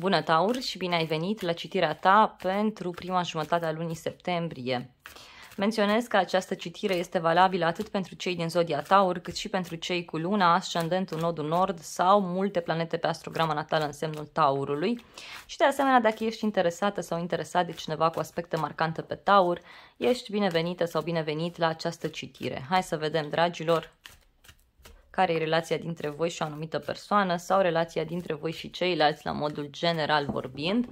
Bună, Taur, și bine ai venit la citirea ta pentru prima jumătate a lunii septembrie. Menționez că această citire este valabilă atât pentru cei din Zodia Taur, cât și pentru cei cu luna, ascendentul, nodul nord sau multe planete pe astrograma natală în semnul Taurului. Și de asemenea, dacă ești interesată sau interesat de cineva cu aspecte marcante pe Taur, ești binevenită sau binevenit la această citire. Hai să vedem, dragilor, care e relația dintre voi și o anumită persoană sau relația dintre voi și ceilalți la modul general vorbind.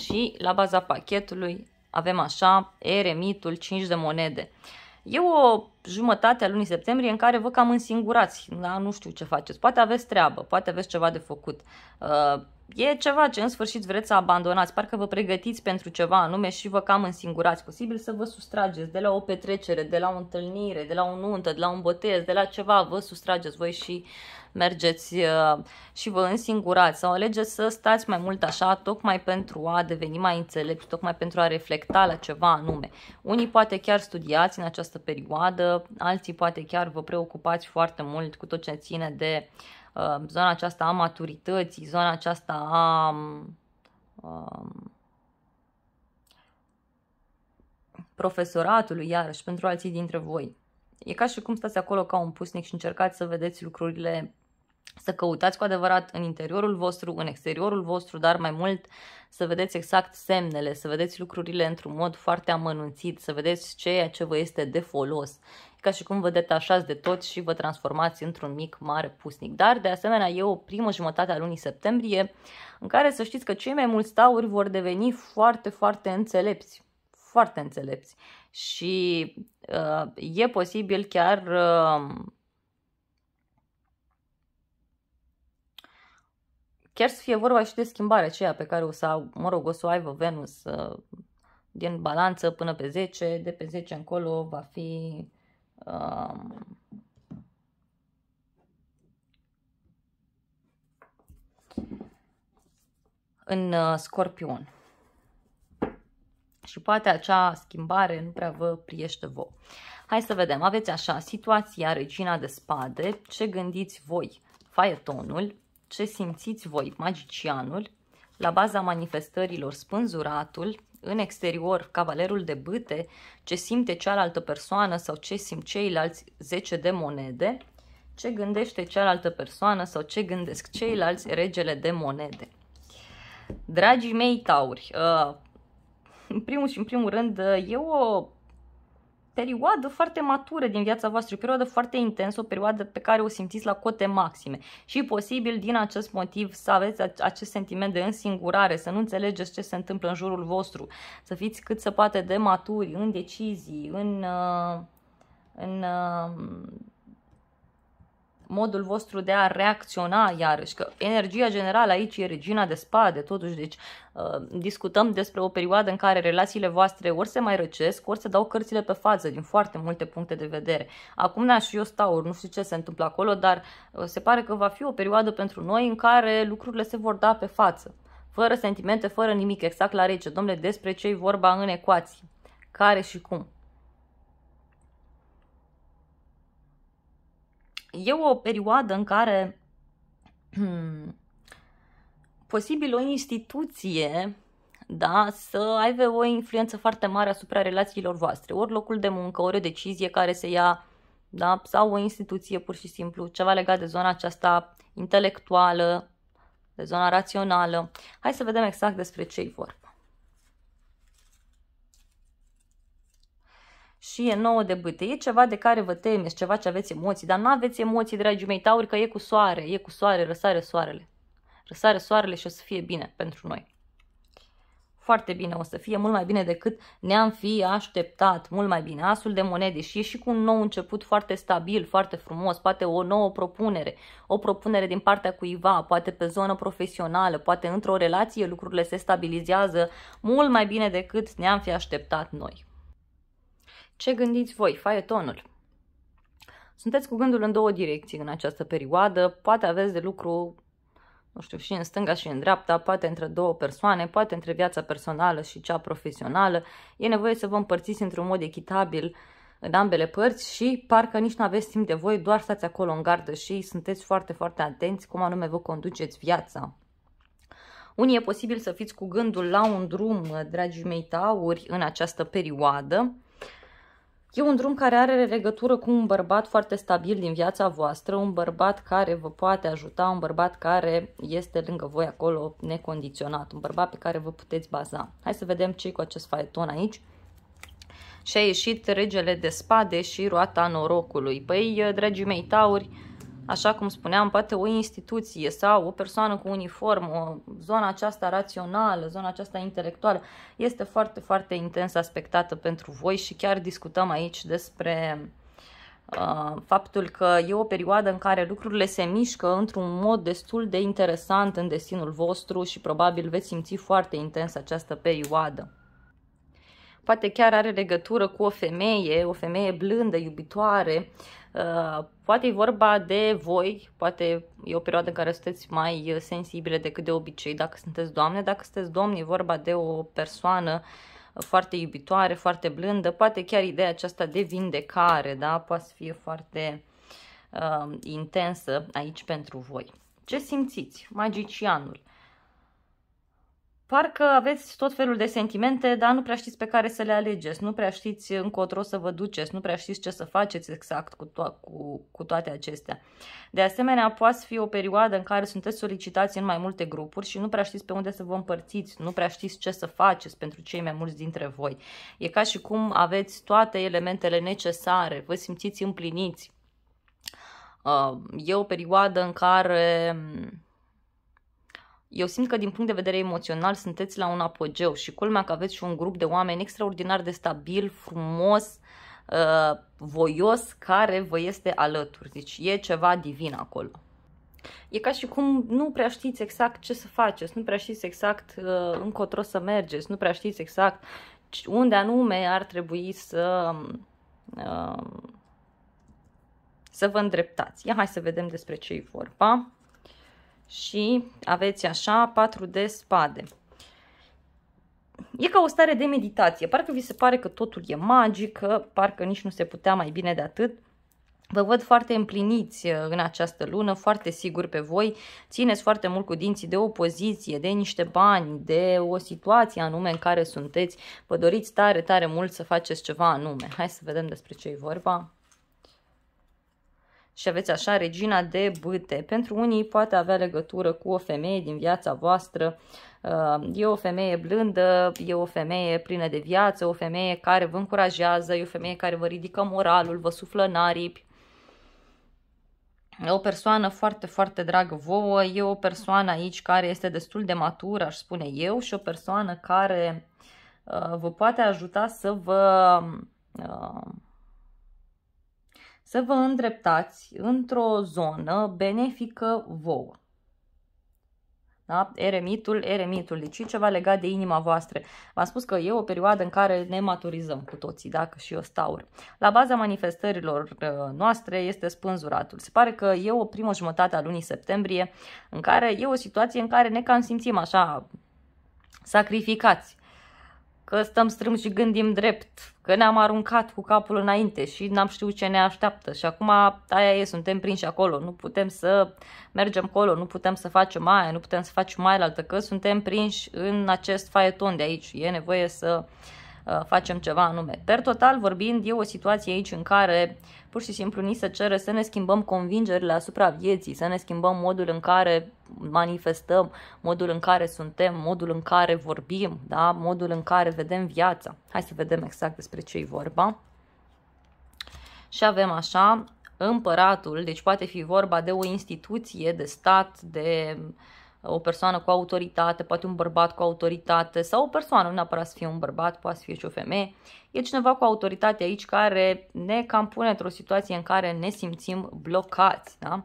Și la baza pachetului avem așa eremitul 5 de monede. E o jumătate a lunii septembrie în care vă cam însingurați, da? nu știu ce faceți, poate aveți treabă, poate aveți ceva de făcut. Uh, e ceva ce în sfârșit vreți să abandonați, parcă vă pregătiți pentru ceva anume și vă cam însingurați, posibil să vă sustrageți de la o petrecere, de la o întâlnire, de la o nuntă, de la un botez, de la ceva, vă sustrageți voi și mergeți uh, și vă însingurați sau alegeți să stați mai mult așa tocmai pentru a deveni mai înțelepți, tocmai pentru a reflecta la ceva anume. Unii poate chiar studiați în această perioadă, alții poate chiar vă preocupați foarte mult cu tot ce ține de uh, Uh, zona aceasta a maturității, zona aceasta a um, um, profesoratului, iarăși, pentru alții dintre voi. E ca și cum stați acolo ca un pusnic și încercați să vedeți lucrurile, să căutați cu adevărat în interiorul vostru, în exteriorul vostru, dar mai mult să vedeți exact semnele, să vedeți lucrurile într-un mod foarte amănunțit, să vedeți ceea ce vă este de folos ca și cum vă detașați de tot și vă transformați într-un mic mare pusnic. Dar, de asemenea, e o primă jumătate a lunii septembrie în care să știți că cei mai mulți tauri vor deveni foarte, foarte înțelepți. Foarte înțelepți. Și uh, e posibil chiar... Uh, chiar să fie vorba și de schimbarea aceea pe care o să, mă rog, o să o aibă Venus uh, din balanță până pe 10, de pe 10 încolo va fi Um, în uh, scorpion. Și poate acea schimbare nu prea vă priește vouă. Hai să vedem. Aveți așa, situația regina de spade, ce gândiți voi, faietonul, ce simțiți voi, magicianul, la baza manifestărilor spânzuratul, în exterior, cavalerul de bâte, ce simte cealaltă persoană sau ce simt ceilalți 10 de monede, ce gândește cealaltă persoană sau ce gândesc ceilalți regele de monede. Dragii mei tauri, uh, în primul și în primul rând, uh, e o perioadă foarte matură din viața voastră, o perioadă foarte intensă, o perioadă pe care o simțiți la cote maxime. Și posibil din acest motiv să aveți acest sentiment de însingurare, să nu înțelegeți ce se întâmplă în jurul vostru, să fiți cât se poate de maturi în decizii, în, uh, în uh, modul vostru de a reacționa iarăși, că energia generală aici e regina de spade, totuși, deci uh, discutăm despre o perioadă în care relațiile voastre ori se mai răcesc, ori se dau cărțile pe față din foarte multe puncte de vedere. Acum n-aș și eu stau, nu știu ce se întâmplă acolo, dar uh, se pare că va fi o perioadă pentru noi în care lucrurile se vor da pe față. Fără sentimente, fără nimic, exact la rece. Domnule, despre ce vorba în ecuații? Care și cum? e o perioadă în care hmm, posibil o instituție da, să aibă o influență foarte mare asupra relațiilor voastre, ori locul de muncă, ori o decizie care se ia, da, sau o instituție pur și simplu, ceva legat de zona aceasta intelectuală, de zona rațională. Hai să vedem exact despre ce e vor. și e nouă de bâte. E ceva de care vă temeți, ceva ce aveți emoții, dar nu aveți emoții, dragii mei, tauri, că e cu soare, e cu soare, răsare soarele. Răsare soarele și o să fie bine pentru noi. Foarte bine, o să fie mult mai bine decât ne-am fi așteptat, mult mai bine. Asul de monede și e și cu un nou început foarte stabil, foarte frumos, poate o nouă propunere, o propunere din partea cuiva, poate pe zonă profesională, poate într-o relație lucrurile se stabilizează mult mai bine decât ne-am fi așteptat noi. Ce gândiți voi, faetonul? Sunteți cu gândul în două direcții în această perioadă, poate aveți de lucru, nu știu, și în stânga și în dreapta, poate între două persoane, poate între viața personală și cea profesională. E nevoie să vă împărțiți într-un mod echitabil în ambele părți și parcă nici nu aveți timp de voi, doar stați acolo în gardă și sunteți foarte, foarte atenți cum anume vă conduceți viața. Unii e posibil să fiți cu gândul la un drum, dragii mei tauri, în această perioadă E un drum care are legătură cu un bărbat foarte stabil din viața voastră, un bărbat care vă poate ajuta, un bărbat care este lângă voi acolo necondiționat, un bărbat pe care vă puteți baza. Hai să vedem ce cu acest faeton aici. Și a ieșit regele de spade și roata norocului. Păi, dragii mei tauri, așa cum spuneam, poate o instituție sau o persoană cu uniformă, zona aceasta rațională, zona aceasta intelectuală, este foarte, foarte intens aspectată pentru voi și chiar discutăm aici despre uh, faptul că e o perioadă în care lucrurile se mișcă într-un mod destul de interesant în destinul vostru și probabil veți simți foarte intens această perioadă poate chiar are legătură cu o femeie, o femeie blândă, iubitoare, uh, poate e vorba de voi, poate e o perioadă în care sunteți mai uh, sensibile decât de obicei, dacă sunteți doamne, dacă sunteți domni, e vorba de o persoană uh, foarte iubitoare, foarte blândă, poate chiar ideea aceasta de vindecare, da? poate fi foarte uh, intensă aici pentru voi. Ce simțiți? Magicianul. Parcă aveți tot felul de sentimente, dar nu prea știți pe care să le alegeți, nu prea știți încotro să vă duceți, nu prea știți ce să faceți exact cu, to- cu, cu toate acestea. De asemenea, poate fi o perioadă în care sunteți solicitați în mai multe grupuri și nu prea știți pe unde să vă împărțiți, nu prea știți ce să faceți pentru cei mai mulți dintre voi. E ca și cum aveți toate elementele necesare, vă simțiți împliniți. Uh, e o perioadă în care eu simt că din punct de vedere emoțional sunteți la un apogeu și culmea că aveți și un grup de oameni extraordinar de stabil, frumos, uh, voios, care vă este alături. Deci e ceva divin acolo. E ca și cum nu prea știți exact ce să faceți, nu prea știți exact uh, încotro să mergeți, nu prea știți exact unde anume ar trebui să... Uh, să vă îndreptați. Ia hai să vedem despre ce e vorba și aveți așa 4 de spade. E ca o stare de meditație, parcă vi se pare că totul e magic, că parcă nici nu se putea mai bine de atât. Vă văd foarte împliniți uh, în această lună, foarte sigur pe voi, țineți foarte mult cu dinții de o poziție, de niște bani, de o situație anume în care sunteți, vă doriți tare, tare mult să faceți ceva anume. Hai să vedem despre ce e vorba și aveți așa regina de bâte. Pentru unii poate avea legătură cu o femeie din viața voastră, uh, e o femeie blândă, e o femeie plină de viață, o femeie care vă încurajează, e o femeie care vă ridică moralul, vă suflă în aripi. E o persoană foarte, foarte dragă vouă, e o persoană aici care este destul de matură, aș spune eu, și o persoană care uh, vă poate ajuta să vă uh, să vă îndreptați într-o zonă benefică vouă. Da? Eremitul, eremitul, deci e ceva legat de inima voastră. V-am spus că e o perioadă în care ne maturizăm cu toții, dacă și eu staur. La baza manifestărilor uh, noastre este spânzuratul. Se pare că e o primă jumătate a lunii septembrie în care e o situație în care ne cam simțim așa sacrificați că stăm strâm și gândim drept, că ne-am aruncat cu capul înainte și n-am știut ce ne așteaptă și acum aia e, suntem prinși acolo, nu putem să mergem acolo, nu putem să facem aia, nu putem să facem mai altă, că suntem prinși în acest faeton de aici, e nevoie să uh, Uh, facem ceva anume. Per total, vorbind, e o situație aici în care pur și simplu ni se cere să ne schimbăm convingerile asupra vieții, să ne schimbăm modul în care manifestăm, modul în care suntem, modul în care vorbim, da? modul în care vedem viața. Hai să vedem exact despre ce e vorba. Și avem așa, împăratul, deci poate fi vorba de o instituție de stat, de uh, o persoană cu autoritate, poate un bărbat cu autoritate sau o persoană, nu neapărat să fie un bărbat, poate să fie și o femeie. E cineva cu autoritate aici care ne cam pune într-o situație în care ne simțim blocați. Da? Uh,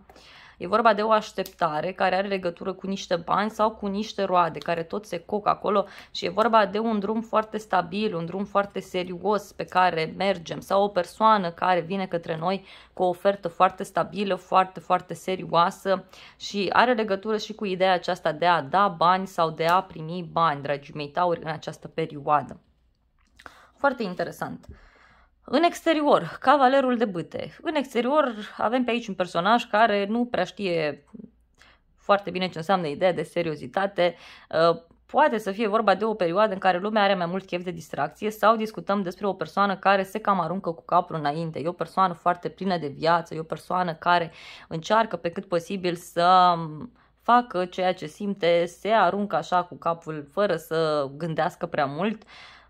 E vorba de o așteptare care are legătură cu niște bani sau cu niște roade care tot se coc acolo și e vorba de un drum foarte stabil, un drum foarte serios pe care mergem sau o persoană care vine către noi cu o ofertă foarte stabilă, foarte, foarte serioasă și are legătură și cu ideea aceasta de a da bani sau de a primi bani, dragii mei tauri, în această perioadă. Foarte interesant. În exterior, cavalerul de bâte. În exterior avem pe aici un personaj care nu prea știe foarte bine ce înseamnă ideea de seriozitate. Uh, poate să fie vorba de o perioadă în care lumea are mai mult chef de distracție sau discutăm despre o persoană care se cam aruncă cu capul înainte. E o persoană foarte plină de viață, e o persoană care încearcă pe cât posibil să facă ceea ce simte, se aruncă așa cu capul fără să gândească prea mult. Uh,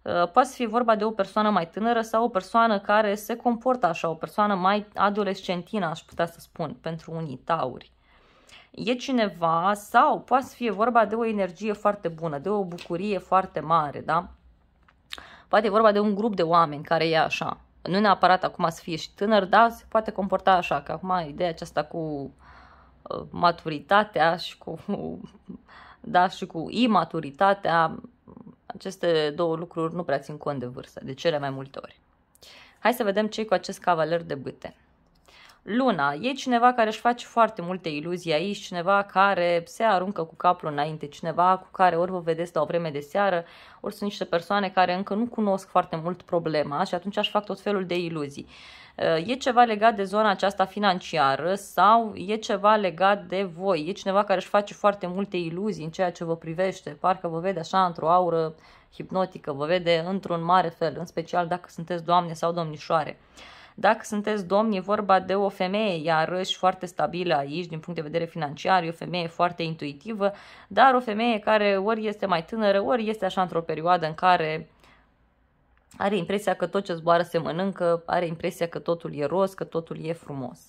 Uh, poate să fie vorba de o persoană mai tânără sau o persoană care se comportă așa, o persoană mai adolescentină, aș putea să spun, pentru unii tauri. E cineva sau poate să fie vorba de o energie foarte bună, de o bucurie foarte mare, da? Poate e vorba de un grup de oameni care e așa. Nu neapărat acum să fie și tânăr, dar se poate comporta așa, că acum ideea aceasta cu uh, maturitatea și cu, da, și cu imaturitatea aceste două lucruri nu prea țin cont de vârstă, de cele mai multe ori. Hai să vedem ce cu acest cavaler de bâte. Luna e cineva care își face foarte multe iluzii aici, cineva care se aruncă cu capul înainte, cineva cu care ori vă vedeți la o vreme de seară, ori sunt niște persoane care încă nu cunosc foarte mult problema și atunci aș fac tot felul de iluzii. E ceva legat de zona aceasta financiară sau e ceva legat de voi, e cineva care își face foarte multe iluzii în ceea ce vă privește, parcă vă vede așa într-o aură hipnotică, vă vede într-un mare fel, în special dacă sunteți doamne sau domnișoare. Dacă sunteți domni, e vorba de o femeie, iarăși foarte stabilă aici din punct de vedere financiar, e o femeie foarte intuitivă, dar o femeie care ori este mai tânără, ori este așa într-o perioadă în care are impresia că tot ce zboară se mănâncă, are impresia că totul e roz, că totul e frumos.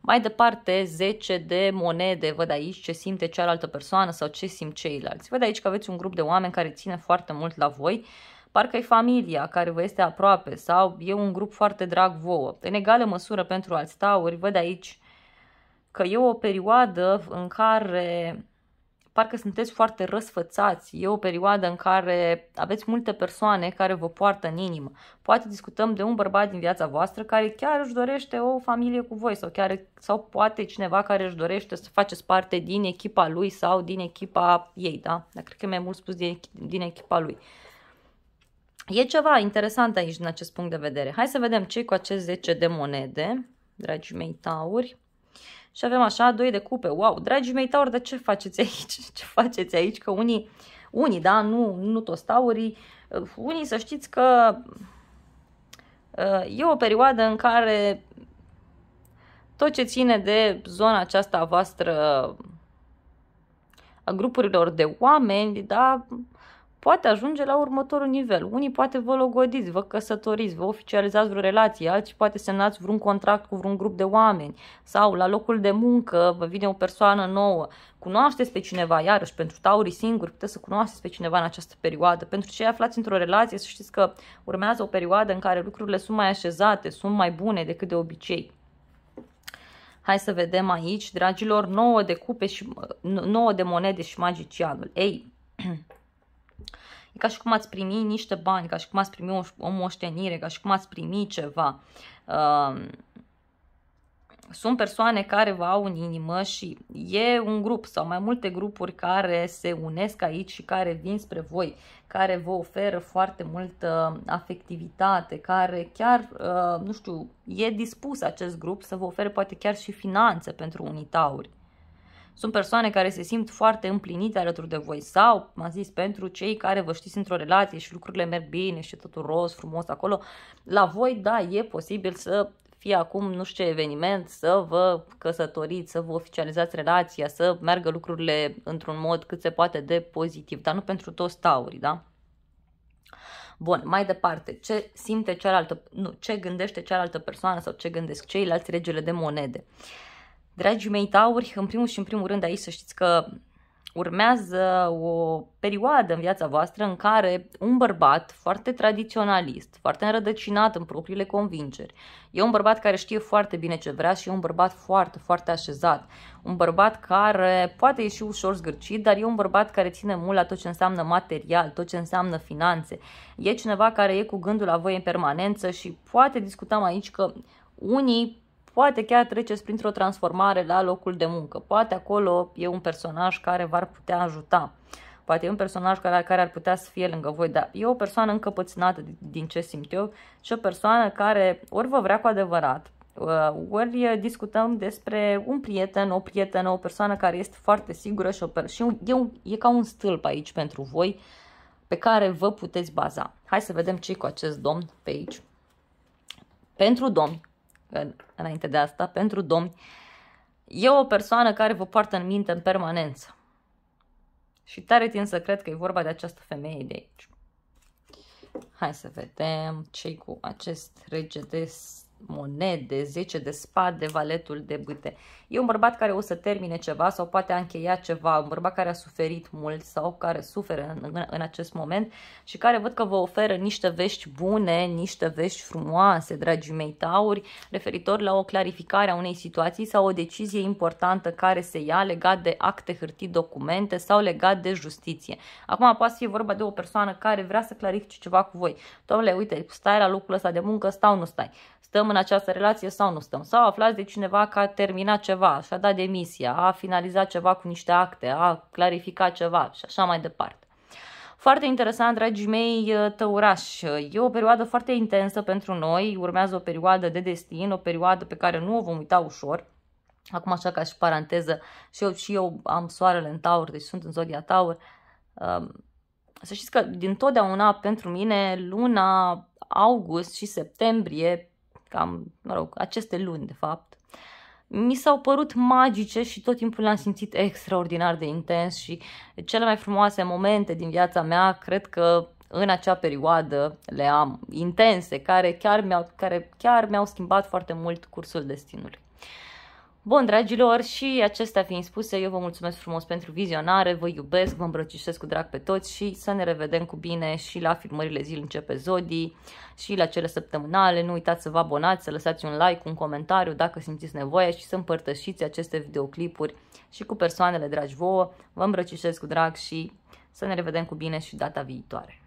Mai departe, 10 de monede, văd aici ce simte cealaltă persoană sau ce simt ceilalți. Văd aici că aveți un grup de oameni care ține foarte mult la voi parcă e familia care vă este aproape sau e un grup foarte drag vouă. În egală măsură pentru alți tauri, văd aici că e o perioadă în care parcă sunteți foarte răsfățați, e o perioadă în care aveți multe persoane care vă poartă în inimă. Poate discutăm de un bărbat din viața voastră care chiar își dorește o familie cu voi sau, chiar, sau poate cineva care își dorește să faceți parte din echipa lui sau din echipa ei, da? Dar cred că e mai mult spus din, din echipa lui. Uh, E ceva interesant aici din acest punct de vedere. Hai să vedem ce cu acest 10 de monede, dragii mei tauri. Și avem așa, 2 de cupe. Wow, dragii mei tauri, dar ce faceți aici? Ce faceți aici? Că unii, unii da, nu, nu toți taurii, uh, unii să știți că uh, e o perioadă în care tot ce ține de zona aceasta a voastră a grupurilor de oameni, da, poate ajunge la următorul nivel. Unii poate vă logodiți, vă căsătoriți, vă oficializați vreo relație, alții poate semnați vreun contract cu vreun grup de oameni sau la locul de muncă vă vine o persoană nouă. Cunoașteți pe cineva, iarăși pentru taurii singuri, puteți să cunoașteți pe cineva în această perioadă. Pentru cei aflați într-o relație, să știți că urmează o perioadă în care lucrurile sunt mai așezate, sunt mai bune decât de obicei. Hai să vedem aici, dragilor, 9 de cupe și 9 de monede și magicianul. Ei, E ca și cum ați primi niște bani, ca și cum ați primi o, o moștenire, ca și cum ați primi ceva. Uh, sunt persoane care vă au în inimă și e un grup sau mai multe grupuri care se unesc aici și care vin spre voi, care vă oferă foarte multă afectivitate, care chiar, uh, nu știu, e dispus acest grup să vă ofere poate chiar și finanțe pentru unitauri. Sunt persoane care se simt foarte împlinite alături de voi sau, m-am zis, pentru cei care vă știți într-o relație și lucrurile merg bine și totul roz, frumos acolo, la voi, da, e posibil să fie acum nu știu ce eveniment, să vă căsătoriți, să vă oficializați relația, să meargă lucrurile într-un mod cât se poate de pozitiv, dar nu pentru toți taurii, da? Bun, mai departe, ce simte cealaltă, nu, ce gândește cealaltă persoană sau ce gândesc ceilalți regele de monede? Uh, Dragii mei tauri, în primul și în primul rând aici să știți că urmează o perioadă în viața voastră în care un bărbat foarte tradiționalist, foarte înrădăcinat în propriile convingeri, e un bărbat care știe foarte bine ce vrea și e un bărbat foarte, foarte așezat, un bărbat care poate ieși ușor zgârcit, dar e un bărbat care ține mult la tot ce înseamnă material, tot ce înseamnă finanțe, e cineva care e cu gândul la voi în permanență și poate discutăm aici că unii Poate chiar treceți printr-o transformare la locul de muncă. Poate acolo e un personaj care v-ar putea ajuta. Poate e un personaj care, care ar putea să fie lângă voi, dar e o persoană încăpățânată din ce simt eu și o persoană care ori vă vrea cu adevărat, uh, ori discutăm despre un prieten, o prietenă, o persoană care este foarte sigură și, o per- și e, un, e ca un stâlp aici pentru voi pe care vă puteți baza. Hai să vedem ce cu acest domn pe aici. Pentru domn, înainte de asta, pentru domni, e o persoană care vă poartă în minte în permanență. Și tare tind să cred că e vorba de această femeie de aici. Hai să vedem ce cu acest rege de monede, 10 de spade, valetul de bâte. E un bărbat care o să termine ceva sau poate a încheiat ceva, un bărbat care a suferit mult sau care suferă în, în, în acest moment și care văd că vă oferă niște vești bune, niște vești frumoase, dragii mei tauri, referitor la o clarificare a unei situații sau o decizie importantă care se ia legat de acte, hârtii, documente sau legat de justiție. Acum poate fi vorba de o persoană care vrea să clarifice ceva cu voi. Domnule, uite, stai la locul ăsta de muncă, stau, nu stai stăm în această relație sau nu stăm. Sau aflați de cineva că a terminat ceva, și-a dat demisia, a finalizat ceva cu niște acte, a clarificat ceva și așa mai departe. Foarte interesant, dragii mei uh, tăurași. E o perioadă foarte intensă pentru noi, urmează o perioadă de destin, o perioadă pe care nu o vom uita ușor. Acum așa ca și paranteză, și eu, și eu am soarele în taur, deci sunt în zodia taur. Um, să știți că din totdeauna pentru mine luna august și septembrie cam, mă rog, aceste luni, de fapt, mi s-au părut magice și tot timpul le-am simțit extraordinar de intens și cele mai frumoase momente din viața mea, cred că în acea perioadă le am intense, care chiar mi-au, care chiar mi-au schimbat foarte mult cursul destinului. Bun, dragilor, și acestea fiind spuse, eu vă mulțumesc frumos pentru vizionare, vă iubesc, vă îmbrățișez cu drag pe toți și să ne revedem cu bine și la filmările zile începe Zodii și la cele săptămânale. Nu uitați să vă abonați, să lăsați un like, un comentariu dacă simțiți nevoie și să împărtășiți aceste videoclipuri și cu persoanele dragi vouă. Vă îmbrățișez cu drag și să ne revedem cu bine și data viitoare.